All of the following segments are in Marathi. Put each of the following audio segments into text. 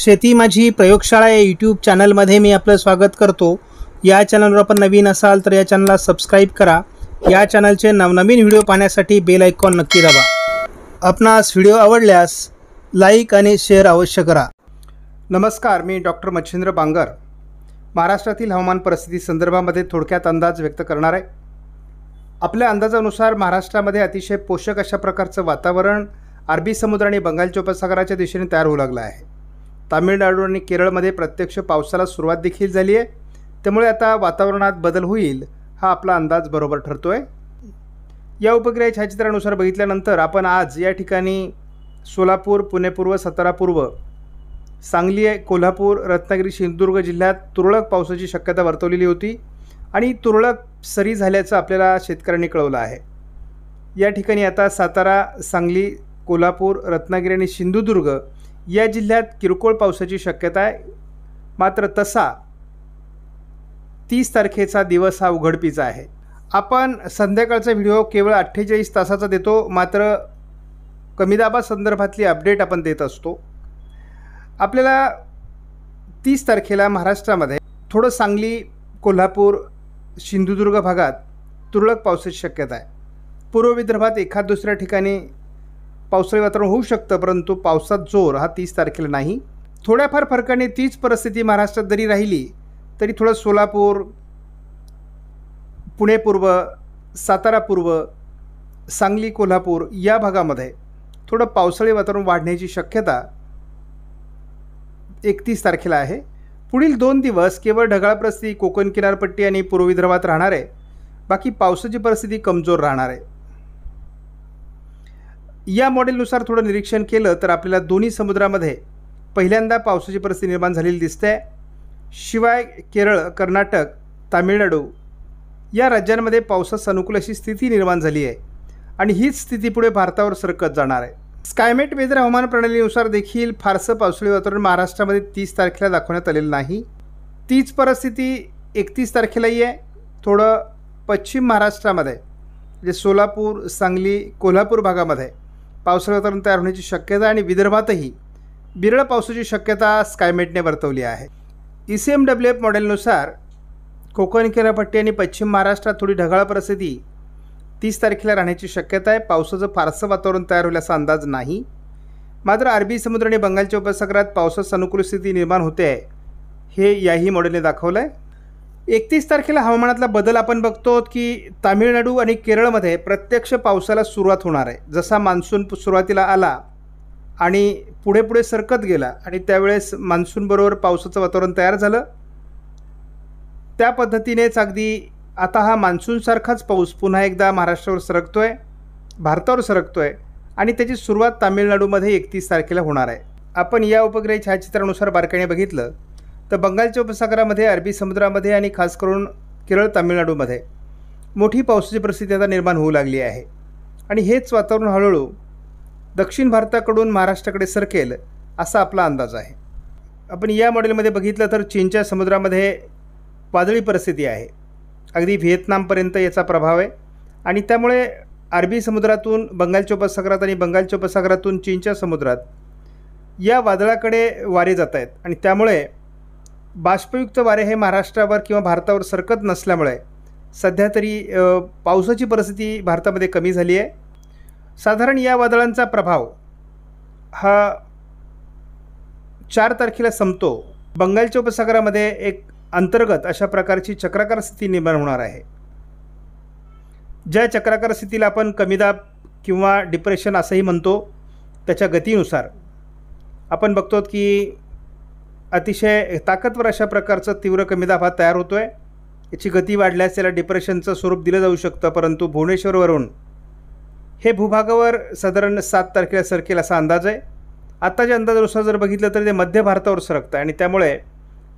शेती माझी प्रयोगशाळा या यूट्यूब चॅनलमध्ये मी आपलं स्वागत करतो या चॅनलवर आपण नवीन असाल तर या चॅनलला सबस्क्राईब करा या चॅनलचे नवनवीन व्हिडिओ पाहण्यासाठी बेल आयकॉन नक्की दाबा आपणास व्हिडिओ आवडल्यास लाईक आणि शेअर अवश्य करा नमस्कार मी डॉक्टर मच्छिंद्र बांगर महाराष्ट्रातील हवामान परिस्थिती संदर्भामध्ये थोडक्यात अंदाज व्यक्त करणार आहे आपल्या अंदाजानुसार महाराष्ट्रामध्ये अतिशय पोषक अशा प्रकारचं वातावरण अरबी समुद्र आणि बंगालच्या उपसागराच्या दिशेने तयार होऊ लागलं आहे तामिळनाडू आणि केरळमध्ये प्रत्यक्ष पावसाला सुरुवात देखील झाली आहे त्यामुळे आता वातावरणात बदल होईल हा आपला अंदाज बरोबर ठरतो आहे या उपग्रह छायाचित्रानुसार बघितल्यानंतर आपण आज या ठिकाणी सोलापूर पुणेपूर्व पूर्व सातारा पूर्व सांगली कोल्हापूर रत्नागिरी सिंधुदुर्ग जिल्ह्यात तुरळक पावसाची शक्यता वर्तवलेली होती आणि तुरळक सरी झाल्याचं आपल्याला शेतकऱ्यांनी कळवलं आहे या ठिकाणी आता सातारा सांगली कोल्हापूर रत्नागिरी आणि सिंधुदुर्ग या जिल्ह्यात किरकोळ पावसाची शक्यता आहे मात्र तसा तीस तारखेचा दिवस हा उघडपीचा आहे आपण संध्याकाळचा व्हिडिओ केवळ अठ्ठेचाळीस तासाचा देतो मात्र कमी संदर्भातली अपडेट आपण देत असतो आपल्याला तीस तारखेला महाराष्ट्रामध्ये थोडं सांगली कोल्हापूर सिंधुदुर्ग भागात तुरळक पावसाची शक्यता आहे पूर्व विदर्भात एखाद दुसऱ्या ठिकाणी पावसाळी वातावरण होऊ शकतं परंतु पावसात जोर हा तीस तारखेला नाही थोड्याफार फरकाने तीच परिस्थिती महाराष्ट्रात जरी राहिली तरी थोडं सोलापूर पुणे पूर्व सातारा पूर्व सांगली कोल्हापूर या भागामध्ये थोडं पावसाळी वातावरण वाढण्याची शक्यता एकतीस तारखेला आहे पुढील दोन दिवस केवळ ढगाळ परिस्थिती कोकण किनारपट्टी आणि पूर्व विदर्भात राहणार आहे बाकी पावसाची परिस्थिती कमजोर राहणार आहे या मॉडेलनुसार थोडं निरीक्षण केलं तर आपल्याला दोन्ही समुद्रामध्ये पहिल्यांदा पावसाची परिस्थिती निर्माण झालेली दिसते शिवाय केरळ कर्नाटक तामिळनाडू या राज्यांमध्ये पावसास अनुकूल अशी स्थिती निर्माण झाली आहे आणि हीच स्थिती पुढे भारतावर सरकत जाणार आहे स्कायमेट वेदर हवामान प्रणालीनुसार देखील फारसं पावसाळी वातावरण महाराष्ट्रामध्ये तीस तारखेला दाखवण्यात आलेलं नाही तीच परिस्थिती एकतीस तारखेलाही आहे थोडं पश्चिम महाराष्ट्रामध्ये म्हणजे सोलापूर सांगली कोल्हापूर भागामध्ये पावसाळा वातावरण तयार होण्याची शक्यता आणि विदर्भातही बिरळ पावसाची शक्यता स्कायमेटने वर्तवली आहे E C M W F मॉडेलनुसार कोकण किनारपट्टी आणि पश्चिम महाराष्ट्रात थोडी ढगाळ परिस्थिती तीस तारखेला राहण्याची शक्यता आहे पावसाचं फारसं वातावरण तयार होईल अंदाज नाही मात्र अरबी समुद्र आणि बंगालच्या उपसागरात पावसास अनुकूल स्थिती निर्माण होते आहे हे याही मॉडेलने दाखवलं आहे एकतीस तारखेला हवामानातला बदल आपण बघतो की तामिळनाडू आणि केरळमध्ये प्रत्यक्ष पावसाला सुरुवात होणार आहे जसा मान्सून सुरुवातीला आला आणि पुढे पुढे सरकत गेला आणि त्यावेळेस मान्सूनबरोबर पावसाचं वातावरण तयार झालं त्या पद्धतीनेच अगदी आता हा मान्सूनसारखाच पाऊस पुन्हा एकदा महाराष्ट्रावर सरकतो आहे भारतावर सरकतो आहे आणि त्याची सुरुवात तामिळनाडूमध्ये एकतीस तारखेला होणार आहे आपण या उपग्रह छायाचित्रानुसार बारकाईने बघितलं तर बंगालच्या उपसागरामध्ये अरबी समुद्रामध्ये आणि खास करून केरळ तामिळनाडूमध्ये मोठी पावसाची परिस्थिती आता निर्माण होऊ लागली आहे आणि हेच वातावरण हळूहळू दक्षिण भारताकडून महाराष्ट्राकडे सरकेल असा आपला अंदाज आहे आपण या मॉडेलमध्ये बघितलं तर चीनच्या समुद्रामध्ये वादळी परिस्थिती आहे अगदी व्हिएतनामपर्यंत याचा प्रभाव आहे आणि त्यामुळे अरबी समुद्रातून बंगालच्या उपसागरात आणि बंगालच्या उपसागरातून चीनच्या समुद्रात या वादळाकडे वारे जात आहेत आणि त्यामुळे बाष्पयुक्त वारे हे महाराष्ट्रावर किंवा भारतावर सरकत नसल्यामुळे सध्या तरी पावसाची परिस्थिती भारतामध्ये कमी झाली आहे साधारण या वादळांचा प्रभाव हा चार तारखेला संपतो बंगालच्या उपसागरामध्ये एक अंतर्गत अशा प्रकारची चक्राकार स्थिती निर्माण होणार आहे ज्या चक्राकार स्थितीला आपण कमीदाब किंवा डिप्रेशन असंही म्हणतो त्याच्या गतीनुसार आपण बघतो की अतिशय ताकदवर अशा प्रकारचं तीव्र कमी तयार होतो आहे याची गती वाढल्यास त्याला डिप्रेशनचं स्वरूप दिलं जाऊ शकतं परंतु भुवनेश्वरवरून हे भूभागावर साधारण सात तारखेला सरकेल असा अंदाज आहे आत्ताच्या अंदाजानुसार जर बघितलं तर ते मध्य भारतावर सरकतं आणि त्यामुळे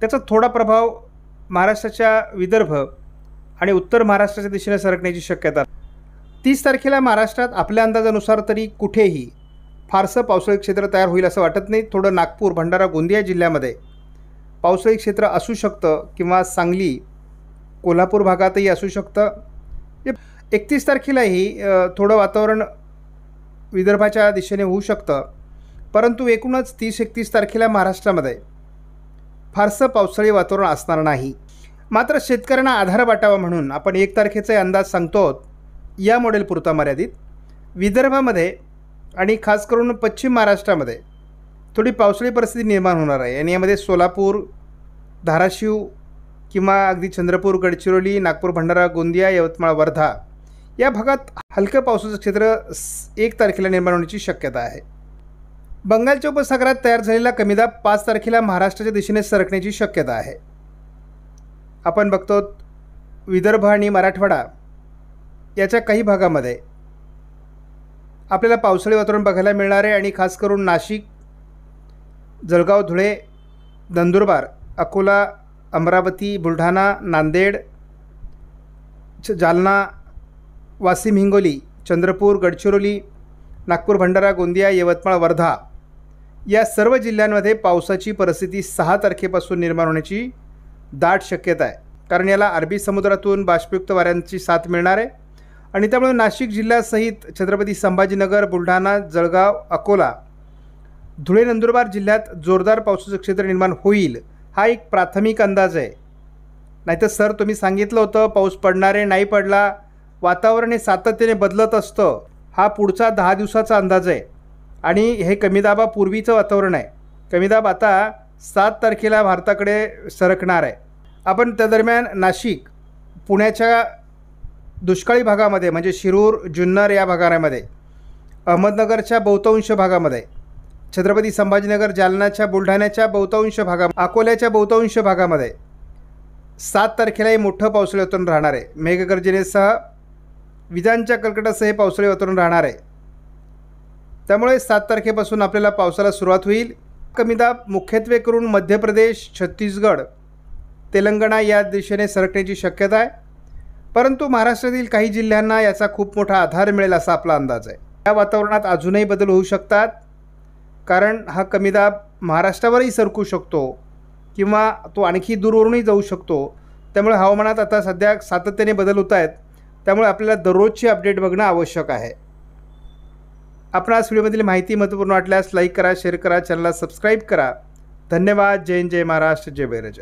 त्याचा थोडा प्रभाव महाराष्ट्राच्या विदर्भ आणि उत्तर महाराष्ट्राच्या दिशेने सरकण्याची शक्यता तीस तारखेला महाराष्ट्रात आपल्या अंदाजानुसार तरी कुठेही फारसं पावसाळी क्षेत्र तयार होईल असं वाटत नाही थोडं नागपूर भंडारा गोंदिया जिल्ह्यामध्ये पावसाळी क्षेत्र असू शकतं किंवा सांगली कोल्हापूर भागातही असू शकतं एकतीस तारखेलाही थोडं वातावरण विदर्भाच्या दिशेने होऊ शकतं परंतु एकूणच तीस एकतीस तारखेला महाराष्ट्रामध्ये फारसं पावसाळी वातावरण असणार नाही मात्र शेतकऱ्यांना आधार वाटावा म्हणून आपण एक तारखेचा अंदाज सांगतो या मॉडेलपुरता मर्यादित विदर्भामध्ये आणि खास करून पश्चिम महाराष्ट्रामध्ये थोडी पावसाळी परिस्थिती निर्माण होणार आहे आणि यामध्ये सोलापूर धाराशिव किंवा अगदी चंद्रपूर गडचिरोली नागपूर भंडारा गोंदिया यवतमाळ वर्धा या भागात हलकं पावसाचं क्षेत्र एक तारखेला निर्माण होण्याची शक्यता आहे बंगालच्या उपसागरात तयार झालेला कमीदाब पाच तारखेला महाराष्ट्राच्या दिशेने सरकण्याची शक्यता आहे आपण बघतो विदर्भ आणि मराठवाडा याच्या काही भागामध्ये आपल्याला पावसाळी वातावरण बघायला मिळणार आहे आणि खास करून नाशिक जळगाव धुळे नंदुरबार अकोला अमरावती बुलढाणा नांदेड जालना वाशिम हिंगोली चंद्रपूर गडचिरोली नागपूर भंडारा गोंदिया यवतमाळ वर्धा या सर्व जिल्ह्यांमध्ये पावसाची परिस्थिती सहा तारखेपासून निर्माण होण्याची दाट शक्यता आहे कारण याला अरबी समुद्रातून बाष्पयुक्त वाऱ्यांची साथ मिळणार आहे आणि त्यामुळे नाशिक जिल्ह्यासहित छत्रपती संभाजीनगर बुलढाणा जळगाव अकोला धुळे नंदुरबार जिल्ह्यात जोरदार पावसाचं क्षेत्र निर्माण होईल हा एक प्राथमिक अंदाज आहे नाहीतर सर तुम्ही सांगितलं होतं पाऊस पडणारे नाही पडला वातावरण हे सातत्याने बदलत असतं हा पुढचा दहा दिवसाचा अंदाज आहे आणि हे दाबापूर्वीचं वातावरण आहे कमीदाब आता सात तारखेला भारताकडे सरकणार आहे आपण त्या दरम्यान नाशिक पुण्याच्या दुष्काळी भागामध्ये म्हणजे शिरूर जुन्नर या भागामध्ये अहमदनगरच्या बहुतांश भागामध्ये छत्रपती संभाजीनगर जालनाच्या बुलढाण्याच्या बहुतांश भागा अकोल्याच्या बहुतांश भागामध्ये सात तारखेलाही मोठं पावसाळी वातावरण राहणार आहे मेघगर्जनेसह विजांच्या कलकटासह हे पावसाळी वातावरण राहणार आहे त्यामुळे सात तारखेपासून आपल्याला पावसाला सुरुवात होईल दाब मुख्यत्वे करून मध्य प्रदेश छत्तीसगड तेलंगणा या दिशेने सरकण्याची शक्यता आहे परंतु महाराष्ट्रातील काही जिल्ह्यांना याचा खूप मोठा आधार मिळेल असा आपला अंदाज आहे या वातावरणात अजूनही बदल होऊ शकतात कारण हा कमीदाब महाराष्ट्रावरही सरकू शकतो किंवा तो आणखी दूरवरूनही जाऊ शकतो त्यामुळे हवामानात आता सध्या सातत्याने बदल होत आहेत त्यामुळे आपल्याला दररोजची अपडेट बघणं आवश्यक आहे आपण आज व्हिडिओमधील माहिती महत्त्वपूर्ण वाटल्यास लाईक करा शेअर करा चॅनलला सबस्क्राईब करा धन्यवाद जय जय महाराष्ट्र जय बैरज